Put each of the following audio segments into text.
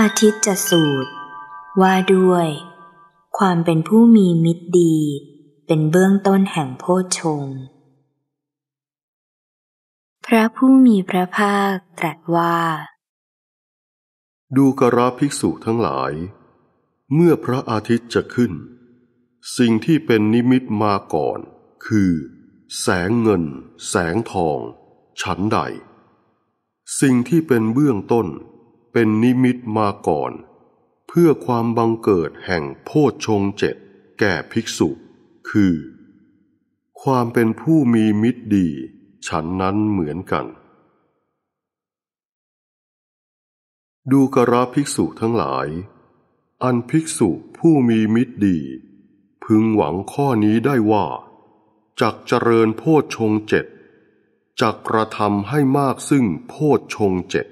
อาทิตย์จะสูตรว่าด้วย ความเป็นผู้มีมิตรดี เป็นเบื้องต้นแห่งโพชฌงพระผู้มีพระภาคตรัสว่า ดูกระภิกษุทั้งหลาย เมื่อพระอาทิตย์จะขึ้น สิ่งที่เป็นนิมิตมาก่อน คือ แสงเงิน แสงทอง ฉันใด สิ่งที่เป็นเบื้องต้นเป็นนิมิตมาก่อน เพื่อความบังเกิดแห่งโพชฌงเจ็ดแก่ภิกษุ คือ ความเป็นผู้มีมิตรดี ฉันนั้นเหมือนกัน ดูกระภิกษุทั้งหลาย อันภิกษุผู้มีมิตรดี พึงหวังข้อนี้ได้ว่าจากเจริญโพชฌงเจ็ดจากกระทำให้มากซึ่งโพชฌงเจ็ด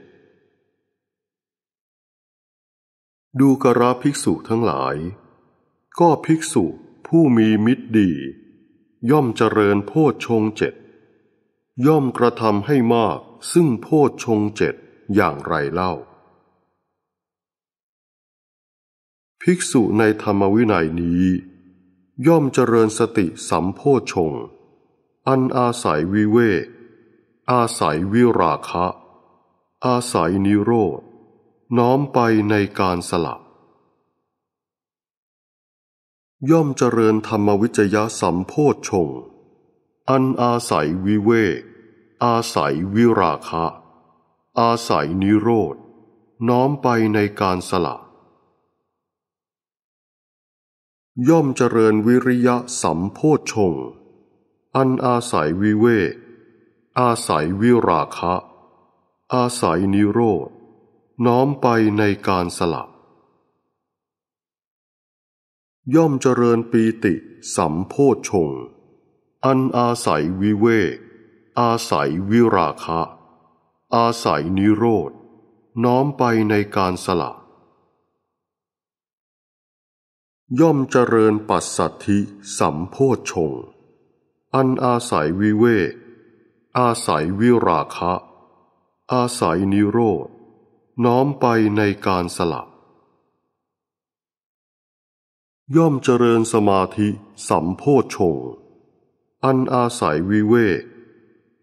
ดูกระภิกษุทั้งหลาย ก็ภิกษุผู้มีมิตรดี ย่อมเจริญโพชฌงเจ็ดย่อมกระทำให้มากซึ่งโพชฌงเจ็ดอย่างไรเล่า ภิกษุในธรรมวินัยนี้ ย่อมเจริญสติสัมโพชฌงอันอาศัยวิเวกอาศัยวิราคะ อาศัยนิโรธน้อมไปในการสลับ ย่อมเจริญธรรมวิจยะสัมโพธชงอันอาศัยวิเวกอาศัยวิราคะ อาศัยนิโรธน้อมไปในการสละ ย่อมเจริญวิริยะสัมโพธชงอันอาศัยวิเวกอาศัยวิราคะ อาศัยนิโรธน้อมไปในการสลับ ย่อมเจริญปีติ สัมโพชง อันอาศัยวิเวก อาศัยวิราคะ อาศัยนิโรธ น้อมไปในการสลับ ย่อมเจริญปัสสัทธิสัมโพชง อันอาศัยวิเวก อาศัยวิราคะ อาศัยนิโรธน้อมไปในการสลับ ย่อมเจริญสมาธิ สัมโพชฌงอันอาศัยวิเวก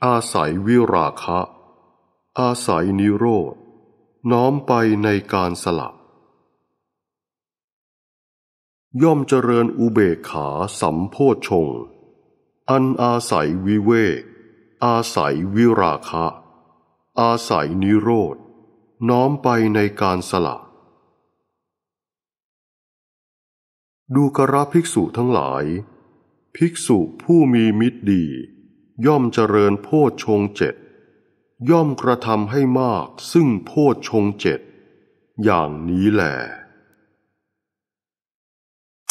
อาศัยวิราคะ อาศัยนิโรธ น้อมไปในการสลับ ย่อมเจริญอุเบกขาสัมโพชฌงอันอาศัยวิเวก อาศัยวิราคะ อาศัยนิโรธน้อมไปในการสละ ดูกระภิกษุทั้งหลาย ภิกษุผู้มีมิตรดี ย่อมเจริญโพชฌงเจ็ด ย่อมกระทำให้มาก ซึ่งโพชฌงเจ็ด อย่างนี้แหละ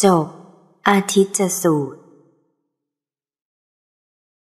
จบ อาทิตย์สูตร